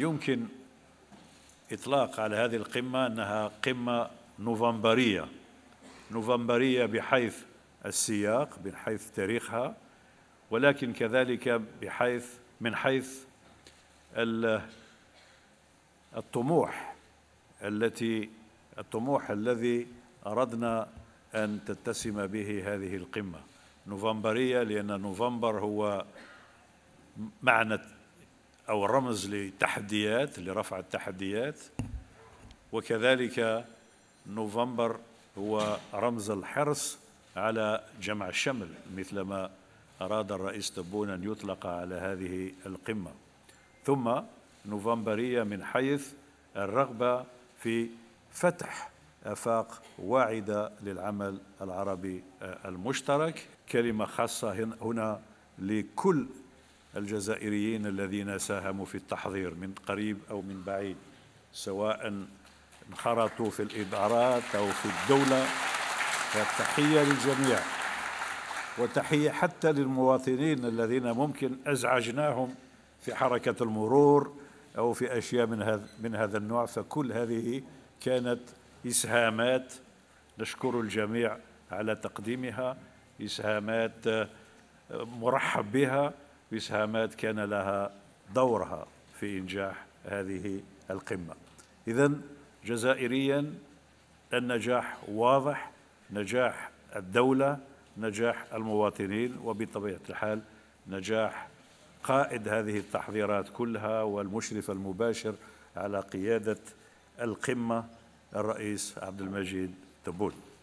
يمكن إطلاق على هذه القمة أنها قمة نوفمبرية نوفمبرية بحيث السياق من حيث تاريخها ولكن كذلك بحيث من حيث الطموح التي الطموح الذي أردنا أن تتسم به هذه القمة نوفمبرية لأن نوفمبر هو معنى أو رمز لتحديات لرفع التحديات وكذلك نوفمبر هو رمز الحرص على جمع الشمل مثلما أراد الرئيس تبون أن يطلق على هذه القمة ثم نوفمبرية من حيث الرغبة في فتح آفاق واعدة للعمل العربي المشترك كلمة خاصة هنا لكل الجزائريين الذين ساهموا في التحضير من قريب أو من بعيد سواء انخرطوا في الإدارات أو في الدولة فالتحية للجميع وتحية حتى للمواطنين الذين ممكن أزعجناهم في حركة المرور أو في أشياء من هذا من هذا النوع فكل هذه كانت إسهامات نشكر الجميع على تقديمها إسهامات آه، مرحب بها بإسهامات كان لها دورها في إنجاح هذه القمة إذا جزائريا النجاح واضح نجاح الدولة نجاح المواطنين وبطبيعة الحال نجاح قائد هذه التحضيرات كلها والمشرف المباشر على قيادة القمة الرئيس عبد المجيد تبون